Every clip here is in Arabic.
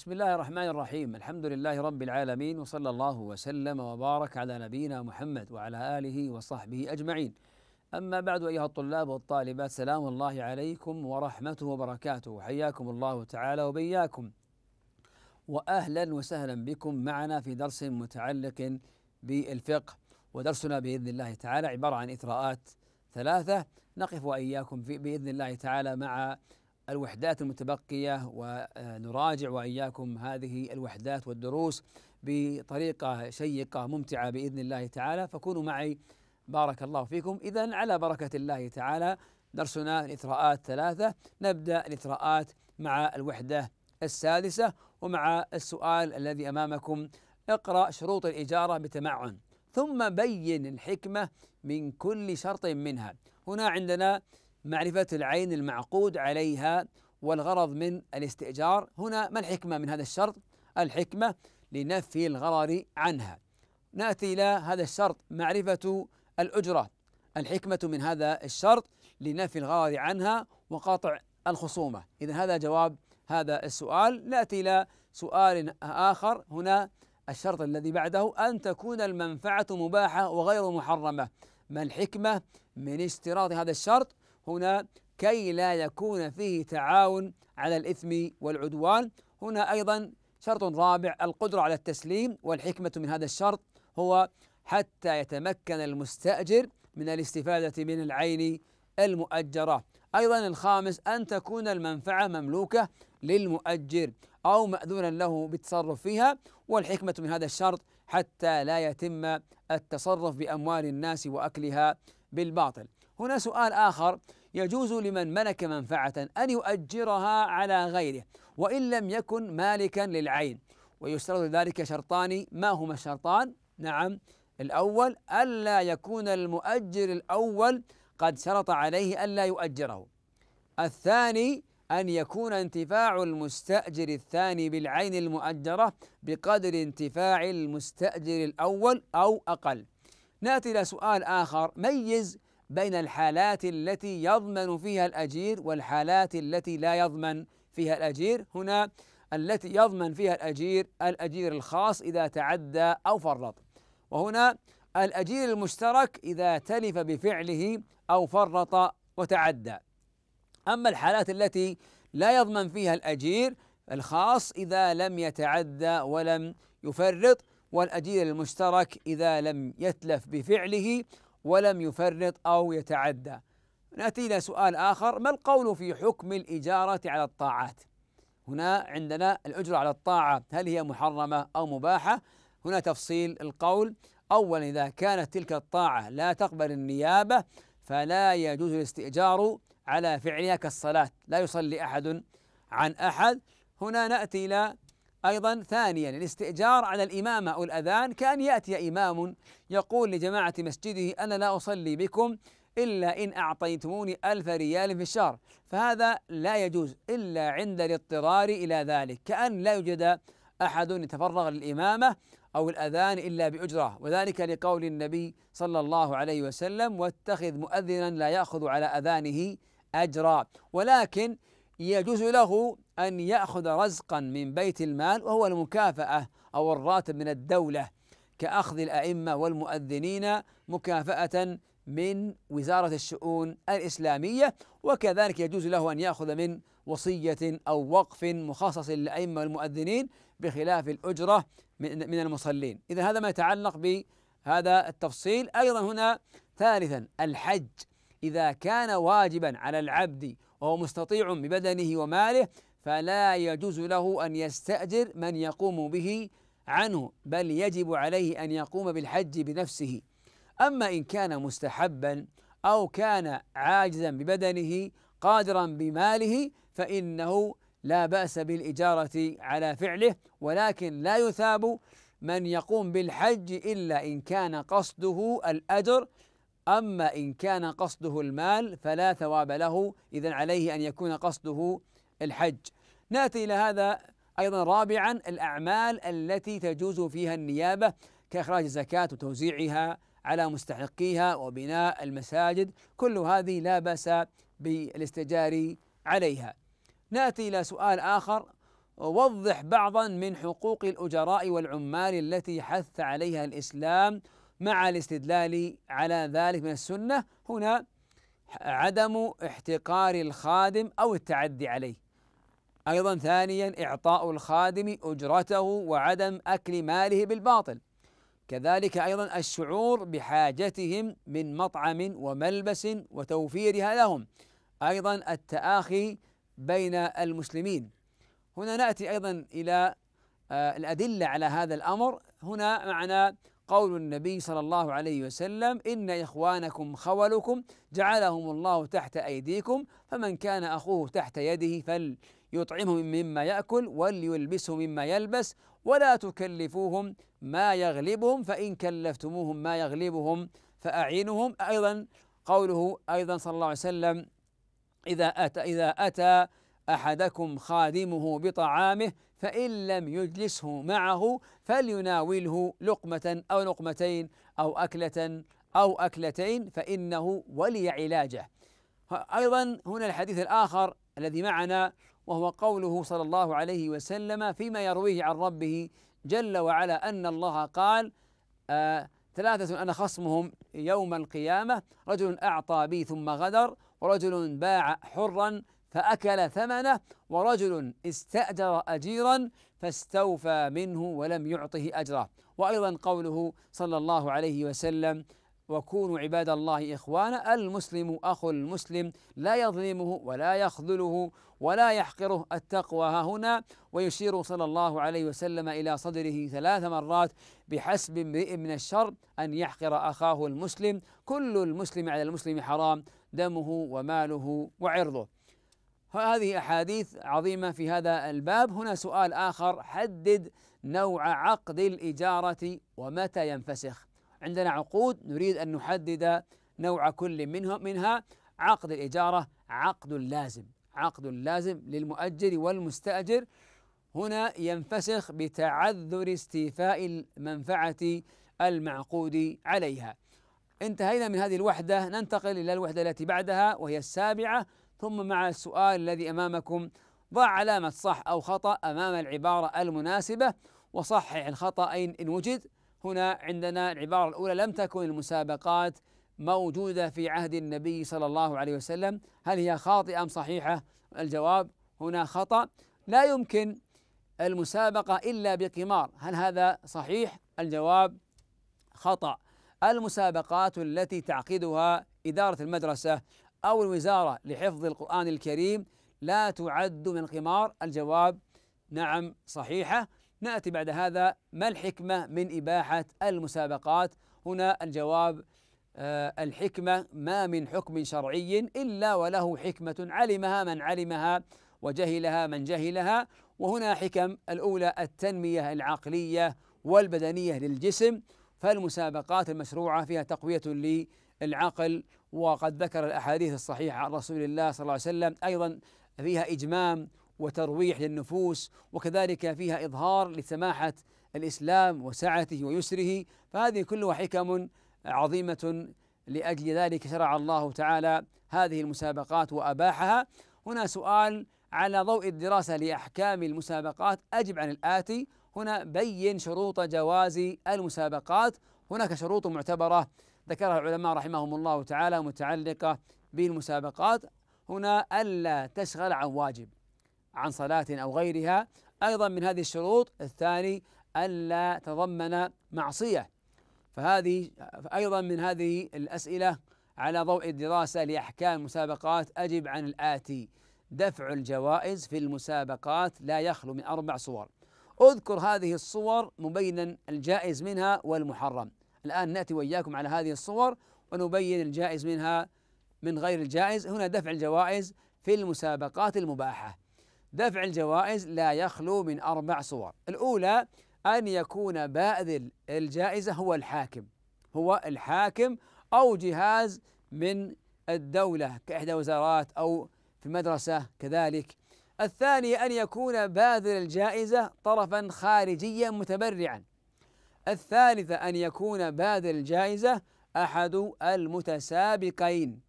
بسم الله الرحمن الرحيم الحمد لله رب العالمين وصلى الله وسلم وبارك على نبينا محمد وعلى اله وصحبه اجمعين اما بعد ايها الطلاب والطالبات سلام الله عليكم ورحمته وبركاته حياكم الله تعالى وبياكم واهلا وسهلا بكم معنا في درس متعلق بالفقه ودرسنا باذن الله تعالى عباره عن اثراءات ثلاثه نقف واياكم في باذن الله تعالى مع الوحدات المتبقية ونراجع وإياكم هذه الوحدات والدروس بطريقة شيقة ممتعة بإذن الله تعالى فكونوا معي بارك الله فيكم إذا على بركة الله تعالى درسنا الإثراءات ثلاثة نبدأ الإثراءات مع الوحدة السادسة ومع السؤال الذي أمامكم اقرأ شروط الإجارة بتمعن ثم بين الحكمة من كل شرط منها هنا عندنا معرفة العين المعقود عليها والغرض من الاستئجار هنا ما الحكمة من هذا الشرط الحكمة لنفي الغرر عنها ناتي الى هذا الشرط معرفه الاجره الحكمه من هذا الشرط لنفي الغرر عنها وقاطع الخصومه اذا هذا جواب هذا السؤال ناتي الى سؤال اخر هنا الشرط الذي بعده ان تكون المنفعه مباحه وغير محرمه ما الحكمه من اشتراط هذا الشرط هنا كي لا يكون فيه تعاون على الإثم والعدوان هنا أيضا شرط رابع القدرة على التسليم والحكمة من هذا الشرط هو حتى يتمكن المستأجر من الاستفادة من العين المؤجرة أيضا الخامس أن تكون المنفعة مملوكة للمؤجر أو مأذونا له بالتصرف فيها والحكمة من هذا الشرط حتى لا يتم التصرف بأموال الناس وأكلها بالباطل هنا سؤال آخر يجوز لمن ملك منفعة أن يؤجرها على غيره وإن لم يكن مالكا للعين ويشترط ذلك شرطان ما هما الشرطان؟ نعم الأول ألا يكون المؤجر الأول قد شرط عليه ألا يؤجره الثاني أن يكون انتفاع المستأجر الثاني بالعين المؤجرة بقدر انتفاع المستأجر الأول أو أقل ناتي إلى سؤال آخر ميز بين الحالات التي يضمن فيها الاجير والحالات التي لا يضمن فيها الاجير هنا التي يضمن فيها الاجير الاجير الخاص اذا تعدى او فرط وهنا الاجير المشترك اذا تلف بفعله او فرط وتعدى اما الحالات التي لا يضمن فيها الاجير الخاص اذا لم يتعدى ولم يفرط والاجير المشترك اذا لم يتلف بفعله ولم يفرط أو يتعدى نأتي إلى سؤال آخر ما القول في حكم الإجارة على الطاعات هنا عندنا الأجرة على الطاعة هل هي محرمة أو مباحة هنا تفصيل القول أولا إذا كانت تلك الطاعة لا تقبل النيابة فلا يجوز الاستئجار على فعلها كالصلاة لا يصلي أحد عن أحد هنا نأتي إلى أيضا ثانيا الاستئجار على الإمامة أو الأذان كأن يأتي إمام يقول لجماعة مسجده أنا لا أصلي بكم إلا إن أعطيتموني ألف ريال في الشهر فهذا لا يجوز إلا عند الاضطرار إلى ذلك كأن لا يوجد أحد يتفرغ للإمامة أو الأذان إلا بأجرة وذلك لقول النبي صلى الله عليه وسلم واتخذ مؤذنا لا يأخذ على أذانه أجرا ولكن يجوز له أن يأخذ رزقا من بيت المال وهو المكافأة أو الراتب من الدولة كأخذ الأئمة والمؤذنين مكافأة من وزارة الشؤون الإسلامية وكذلك يجوز له أن يأخذ من وصية أو وقف مخصص للأئمة والمؤذنين بخلاف الأجرة من المصلين إذا هذا ما يتعلق بهذا التفصيل أيضا هنا ثالثا الحج إذا كان واجبا على العبد وهو مستطيع ببدنه وماله فلا يجوز له أن يستأجر من يقوم به عنه بل يجب عليه أن يقوم بالحج بنفسه أما إن كان مستحبا أو كان عاجزا ببدنه قادرا بماله فإنه لا بأس بالإجارة على فعله ولكن لا يثاب من يقوم بالحج إلا إن كان قصده الأجر أما إن كان قصده المال فلا ثواب له إذا عليه أن يكون قصده الحج ناتي الى هذا ايضا رابعا الاعمال التي تجوز فيها النيابه كاخراج الزكاه وتوزيعها على مستحقيها وبناء المساجد كل هذه لا باس بالاستجار عليها ناتي الى سؤال اخر وضح بعضا من حقوق الأجراء والعمال التي حث عليها الإسلام مع الاستدلال على ذلك من السنة هنا عدم احتقار الخادم أو التعدي عليه أيضا ثانيا إعطاء الخادم أجرته وعدم أكل ماله بالباطل كذلك أيضا الشعور بحاجتهم من مطعم وملبس وتوفيرها لهم أيضا التآخي بين المسلمين هنا نأتي أيضا إلى آه، الأدلة على هذا الأمر هنا معنا قول النبي صلى الله عليه وسلم إن إخوانكم خولكم جعلهم الله تحت أيديكم فمن كان أخوه تحت يده فل يطعمهم مما يأكل وليلبسهم مما يلبس ولا تكلفوهم ما يغلبهم فإن كلفتموهم ما يغلبهم فأعينهم أيضا قوله أيضا صلى الله عليه وسلم إذا أتى إذا أتى أحدكم خادمه بطعامه فإن لم يجلسه معه فليناوله لقمة أو لقمتين أو أكلة أو أكلتين فإنه ولي علاجه أيضا هنا الحديث الآخر الذي معنا وهو قوله صلى الله عليه وسلم فيما يرويه عن ربه جل وعلا أن الله قال آه ثلاثة أنا خصمهم يوم القيامة رجل أعطى بي ثم غدر ورجل باع حرا فأكل ثمنه ورجل استأجر أجيرا فاستوفى منه ولم يعطه أجره وأيضا قوله صلى الله عليه وسلم وكونوا عباد الله إخوانا المسلم أخو المسلم لا يظلمه ولا يخذله ولا يحقره التقوى ها هنا ويشير صلى الله عليه وسلم إلى صدره ثلاث مرات بحسب امرئ من الشر أن يحقر أخاه المسلم كل المسلم على المسلم حرام دمه وماله وعرضه هذه أحاديث عظيمة في هذا الباب هنا سؤال آخر حدد نوع عقد الإجارة ومتى ينفسخ عندنا عقود نريد أن نحدد نوع كل منهم منها عقد الإجارة عقد لازم عقد لازم للمؤجر والمستأجر هنا ينفسخ بتعذر استيفاء المنفعة المعقود عليها انتهينا من هذه الوحدة ننتقل إلى الوحدة التي بعدها وهي السابعة ثم مع السؤال الذي أمامكم ضع علامة صح أو خطأ أمام العبارة المناسبة وصحح الخطأ إن وجد هنا عندنا العبارة الأولى لم تكن المسابقات موجودة في عهد النبي صلى الله عليه وسلم هل هي خاطئة أم صحيحة الجواب هنا خطأ لا يمكن المسابقة إلا بقمار هل هذا صحيح الجواب خطأ المسابقات التي تعقدها إدارة المدرسة أو الوزارة لحفظ القرآن الكريم لا تعد من قمار الجواب نعم صحيحة ناتي بعد هذا ما الحكمه من اباحه المسابقات هنا الجواب آه الحكمه ما من حكم شرعي الا وله حكمه علمها من علمها وجهلها من جهلها وهنا حكم الاولى التنميه العقليه والبدنيه للجسم فالمسابقات المشروعه فيها تقويه للعقل وقد ذكر الاحاديث الصحيحه عن رسول الله صلى الله عليه وسلم ايضا فيها اجمام وترويح للنفوس وكذلك فيها إظهار لسماحة الإسلام وسعته ويسره فهذه كلها حكم عظيمة لأجل ذلك شرع الله تعالى هذه المسابقات وأباحها هنا سؤال على ضوء الدراسة لأحكام المسابقات أجب عن الآتي هنا بين شروط جواز المسابقات هناك شروط معتبرة ذكرها العلماء رحمهم الله تعالى متعلقة بالمسابقات هنا ألا تشغل عن واجب عن صلاة أو غيرها أيضا من هذه الشروط الثاني ألا تضمن معصية فهذه أيضا من هذه الأسئلة على ضوء الدراسة لأحكام المسابقات أجب عن الآتي دفع الجوائز في المسابقات لا يخلو من أربع صور اذكر هذه الصور مبينا الجائز منها والمحرم الآن نأتي وإياكم على هذه الصور ونبين الجائز منها من غير الجائز هنا دفع الجوائز في المسابقات المباحة دفع الجوائز لا يخلو من أربع صور الأولى أن يكون باذل الجائزة هو الحاكم هو الحاكم أو جهاز من الدولة كإحدى وزارات أو في مدرسة كذلك الثاني أن يكون باذل الجائزة طرفا خارجيا متبرعا الثالثة أن يكون باذل الجائزة أحد المتسابقين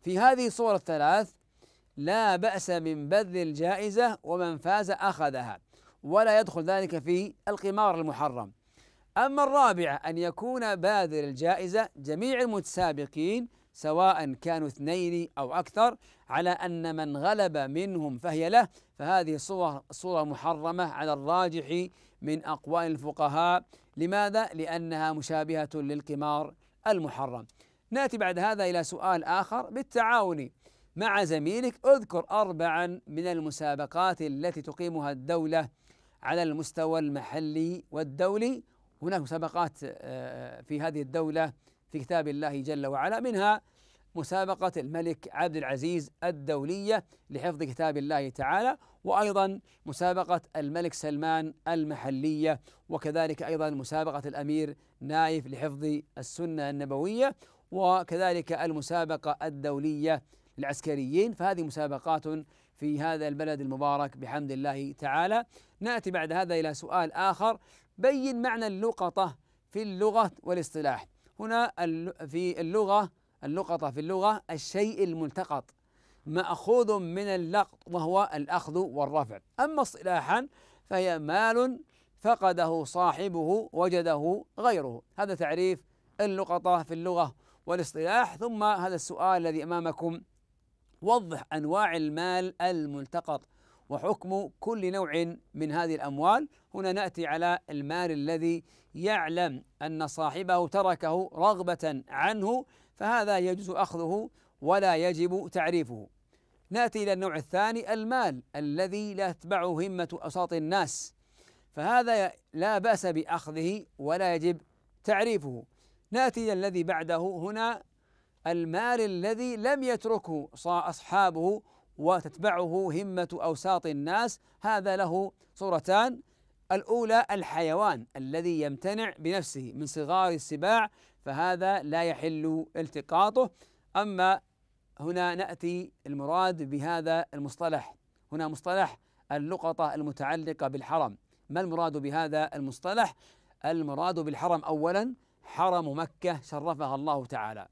في هذه الصور الثلاث لا بأس من بذل الجائزة ومن فاز أخذها ولا يدخل ذلك في القمار المحرم أما الرابعة أن يكون باذل الجائزة جميع المتسابقين سواء كانوا اثنين أو أكثر على أن من غلب منهم فهي له فهذه صورة, صورة محرمة على الراجح من أقوال الفقهاء لماذا؟ لأنها مشابهة للقمار المحرم نأتي بعد هذا إلى سؤال آخر بالتعاون مع زميلك اذكر أربعا من المسابقات التي تقيمها الدولة على المستوى المحلي والدولي هناك مسابقات آه، في هذه الدولة في كتاب الله جل وعلا منها مسابقة الملك عبد العزيز الدولية لحفظ كتاب الله تعالى وأيضا مسابقة الملك سلمان المحلية وكذلك أيضا مسابقة الأمير نايف لحفظ السنة النبوية وكذلك المسابقة الدولية العسكريين فهذه مسابقات في هذا البلد المبارك بحمد الله تعالى ناتي بعد هذا الى سؤال اخر بين معنى اللقطه في اللغه والاصطلاح هنا في اللغه اللقطه في اللغه الشيء الملتقط ماخوذ من اللقط وهو الاخذ والرفع اما اصطلاحا فهي مال فقده صاحبه وجده غيره هذا تعريف اللقطه في اللغه والاصطلاح ثم هذا السؤال الذي امامكم وضح أنواع المال الملتقط وحكم كل نوع من هذه الأموال هنا نأتي على المال الذي يعلم أن صاحبه تركه رغبة عنه فهذا يجوز أخذه ولا يجب تعريفه نأتي إلى النوع الثاني المال الذي لا تتبعه همة أوساط الناس فهذا لا بأس بأخذه ولا يجب تعريفه نأتي الذي بعده هنا المال الذي لم يتركه أصحابه وتتبعه همة أوساط الناس هذا له صورتان الأولى الحيوان الذي يمتنع بنفسه من صغار السباع فهذا لا يحل التقاطه أما هنا نأتي المراد بهذا المصطلح هنا مصطلح اللقطة المتعلقة بالحرم ما المراد بهذا المصطلح؟ المراد بالحرم أولا حرم مكة شرفها الله تعالى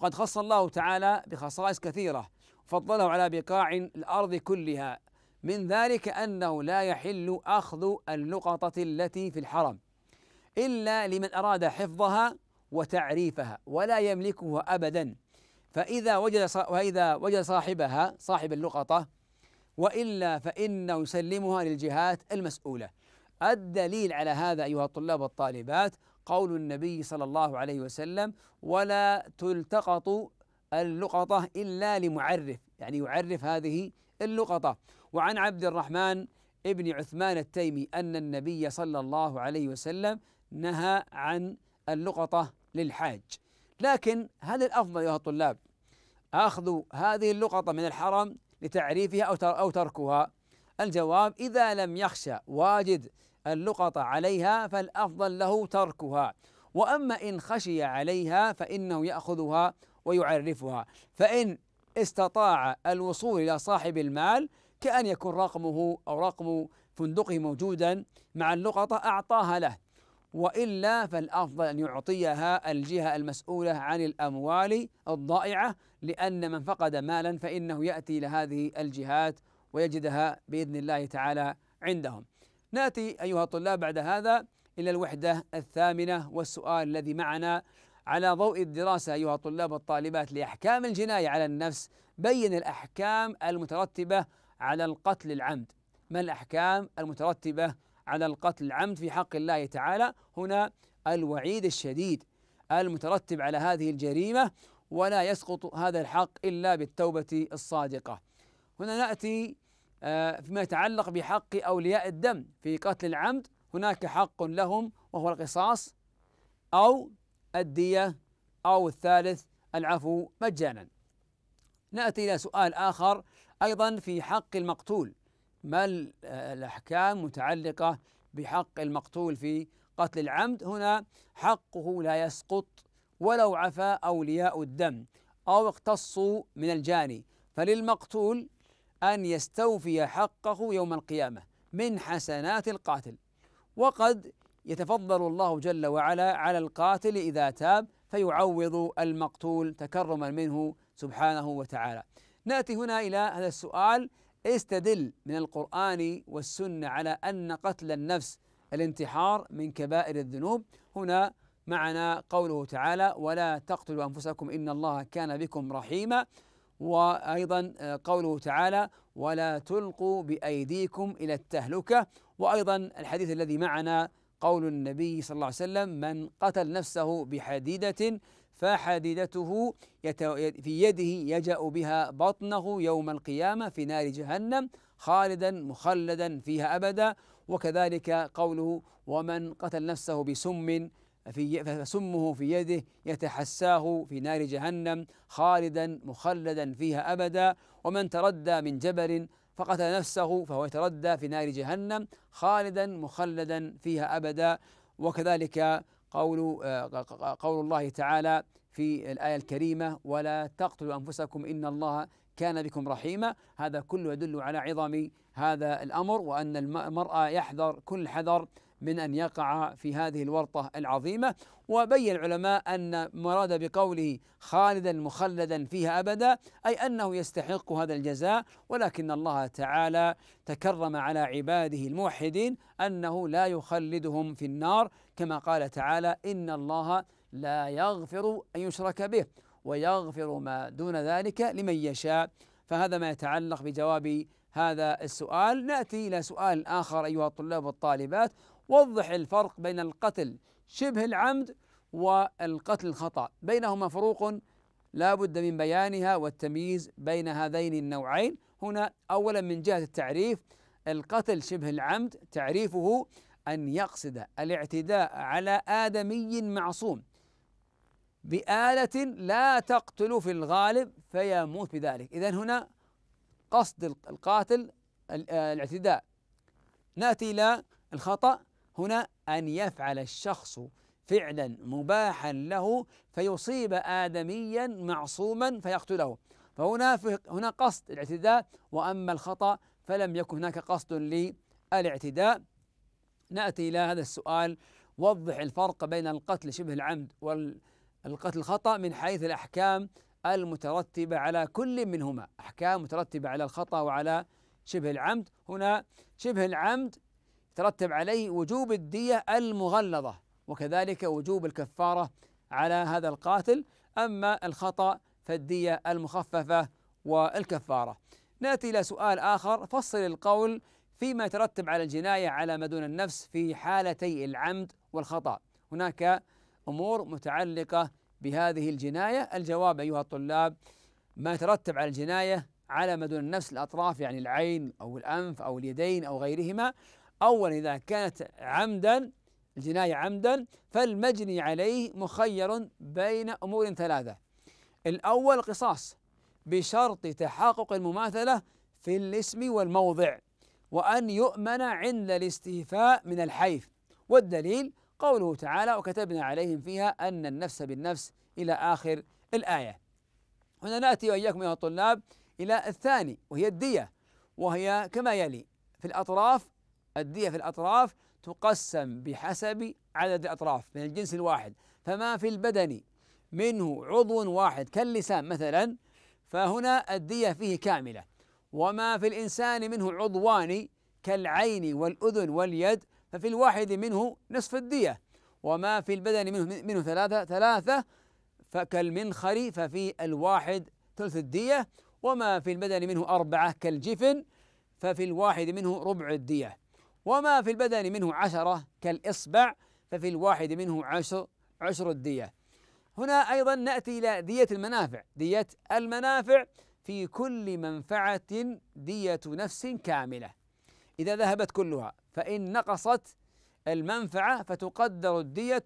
وقد خص الله تعالى بخصائص كثيرة فضله على بقاع الأرض كلها من ذلك أنه لا يحل أخذ اللقطة التي في الحرم إلا لمن أراد حفظها وتعريفها ولا يملكها أبدا فإذا وجد وإذا وجد صاحبها صاحب اللقطة وإلا فإنه يسلمها للجهات المسؤولة الدليل على هذا أيها الطلاب والطالبات قول النبي صلى الله عليه وسلم ولا تلتقط اللقطة إلا لمعرف يعني يعرف هذه اللقطة وعن عبد الرحمن ابن عثمان التيمي أن النبي صلى الله عليه وسلم نهى عن اللقطة للحاج لكن هل الأفضل أيها الطلاب أخذ هذه اللقطة من الحرم لتعريفها أو تركها الجواب إذا لم يخشى واجد اللقط عليها فالأفضل له تركها وأما إن خشي عليها فإنه يأخذها ويعرفها فإن استطاع الوصول إلى صاحب المال كأن يكون رقمه أو رقم فندقه موجودا مع اللقطة أعطاها له وإلا فالأفضل أن يعطيها الجهة المسؤولة عن الأموال الضائعة لأن من فقد مالا فإنه يأتي إلى هذه الجهات ويجدها بإذن الله تعالى عندهم ناتي ايها الطلاب بعد هذا الى الوحده الثامنه والسؤال الذي معنا على ضوء الدراسه ايها الطلاب والطالبات لاحكام الجنايه على النفس بين الاحكام المترتبه على القتل العمد ما الاحكام المترتبه على القتل العمد في حق الله تعالى هنا الوعيد الشديد المترتب على هذه الجريمه ولا يسقط هذا الحق الا بالتوبه الصادقه. هنا ناتي آه، فيما يتعلق بحق أولياء الدم في قتل العمد هناك حق لهم وهو القصاص أو الدية أو الثالث العفو مجانا نأتي إلى سؤال آخر أيضا في حق المقتول ما آه، الأحكام متعلقة بحق المقتول في قتل العمد هنا حقه لا يسقط ولو عفا أولياء الدم أو اقتصوا من الجاني فللمقتول أن يستوفي حقه يوم القيامة من حسنات القاتل وقد يتفضل الله جل وعلا على القاتل إذا تاب فيعوض المقتول تكرما منه سبحانه وتعالى ناتي هنا الى هذا السؤال استدل من القران والسنه على ان قتل النفس الانتحار من كبائر الذنوب هنا معنا قوله تعالى ولا تقتلوا انفسكم ان الله كان بكم رحيما وايضا آه، قوله تعالى ولا تلقوا بايديكم الى التهلكه وايضا الحديث الذي معنا قول النبي صلى الله عليه وسلم من قتل نفسه بحديده فحديدته في يده يجأ بها بطنه يوم القيامة في نار جهنم خالدا مخلدا فيها أبدا وكذلك قوله ومن قتل نفسه بسم فسمه في يده يتحساه في نار جهنم خالدا مخلدا فيها أبدا ومن تردى من جبل فقتل نفسه فهو يتردى في نار جهنم خالدا مخلدا فيها أبدا وكذلك قول آه، قول الله تعالى في الآية الكريمة ولا تقتلوا أنفسكم إن الله كان بكم رحيما هذا كله يدل على عظم هذا الأمر وأن المرأة يحذر كل حذر من أن يقع في هذه الورطة العظيمة وبين العلماء أن مراد بقوله خالدا مخلدا فيها أبدا أي أنه يستحق هذا الجزاء ولكن الله تعالى تكرم على عباده الموحدين أنه لا يخلدهم في النار كما قال تعالى إن الله لا يغفر أن يشرك به ويغفر ما دون ذلك لمن يشاء فهذا ما يتعلق بجواب هذا السؤال ناتي الى سؤال اخر ايها الطلاب والطالبات وضح الفرق بين القتل شبه العمد والقتل الخطأ بينهما فروق لا بد من بيانها والتمييز بين هذين النوعين هنا أولا من جهة التعريف القتل شبه العمد تعريفه أن يقصد الاعتداء على آدمي معصوم بآلة لا تقتل في الغالب فيموت بذلك إذا هنا قصد القاتل آه، الاعتداء نأتي إلى الخطأ هنا أن يفعل الشخص فعلا مباحا له فيصيب آدميا معصوما فيقتله فهنا هنا قصد الاعتداء وأما الخطأ فلم يكن هناك قصد للاعتداء نأتي إلى هذا السؤال وضح الفرق بين القتل شبه العمد والقتل الخطأ من حيث الأحكام المترتبة على كل منهما أحكام مترتبة على الخطأ وعلى شبه العمد هنا شبه العمد ترتب عليه وجوب الدية المغلظة وكذلك وجوب الكفارة على هذا القاتل أما الخطأ فالدية المخففة والكفارة نأتي إلى سؤال آخر فصل القول فيما يترتب على الجناية على ما دون النفس في حالتي العمد والخطأ هناك أمور متعلقة بهذه الجناية الجواب أيها الطلاب ما يترتب على الجناية على ما دون النفس الأطراف يعني العين أو الأنف أو اليدين أو غيرهما أولا إذا كانت عمدا الجناية عمدا فالمجني عليه مخير بين أمور ثلاثة الأول قصاص بشرط تحقق المماثلة في الاسم والموضع وأن يؤمن عند الاستيفاء من الحيف والدليل قوله تعالى وكتبنا عليهم فيها أن النفس بالنفس إلى آخر الآية هنا نأتي وإياكم يا طلاب إلى الثاني وهي الدية وهي كما يلي في الأطراف الدية في الأطراف تقسم بحسب عدد الأطراف من الجنس الواحد فما في البدن منه عضو واحد كاللسان مثلا فهنا الدية فيه كاملة وما في الإنسان منه عضوان كالعين والأذن واليد ففي الواحد منه نصف الدية وما في البدن منه, منه ثلاثة ثلاثة فكالمنخر ففي الواحد ثلث الدية وما في البدن منه أربعة كالجفن ففي الواحد منه ربع الدية وما في البدن منه عشرة كالإصبع ففي الواحد منه عشر عشر الدية هنا أيضا نأتي إلى دية المنافع دية المنافع في كل منفعة دية نفس كاملة إذا ذهبت كلها فإن نقصت المنفعة فتقدر الدية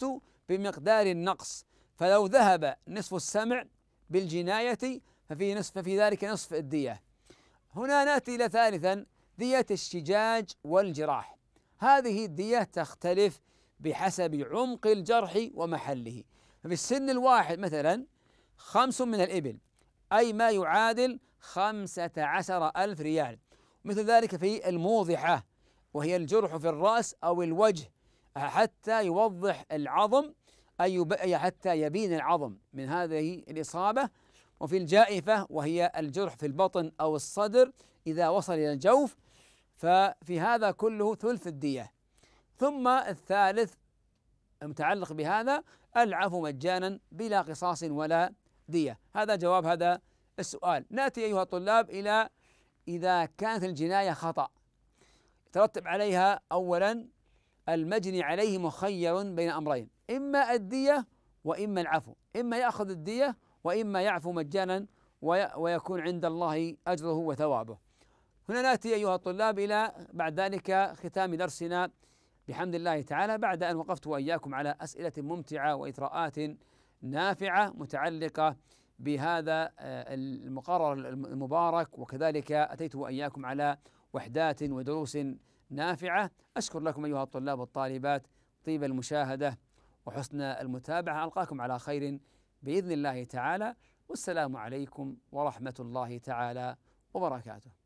بمقدار النقص فلو ذهب نصف السمع بالجناية ففي نصف في ذلك نصف الدية هنا نأتي إلى ثالثا دية الشجاج والجراح هذه الدية تختلف بحسب عمق الجرح ومحله ففي السن الواحد مثلا خمس من الإبل أي ما يعادل خمسة عشر ألف ريال مثل ذلك في الموضحة وهي الجرح في الرأس أو الوجه حتى يوضح العظم أي حتى يبين العظم من هذه الإصابة وفي الجائفة وهي الجرح في البطن أو الصدر إذا وصل إلى الجوف ففي هذا كله ثلث الدية ثم الثالث متعلق بهذا العفو مجانا بلا قصاص ولا دية هذا جواب هذا السؤال ناتي ايها الطلاب الى اذا كانت الجناية خطأ ترتب عليها اولا المجني عليه مخير بين امرين اما الدية واما العفو اما ياخذ الدية واما يعفو مجانا ويكون عند الله اجره وثوابه هنا ناتي ايها الطلاب الى بعد ذلك ختام درسنا بحمد الله تعالى بعد ان وقفت واياكم على اسئله ممتعه واثراءات نافعه متعلقه بهذا آه، المقرر المبارك وكذلك اتيت واياكم على وحدات ودروس نافعه اشكر لكم ايها الطلاب والطالبات طيب المشاهده وحسن المتابعه القاكم على خير باذن الله تعالى والسلام عليكم ورحمه الله تعالى وبركاته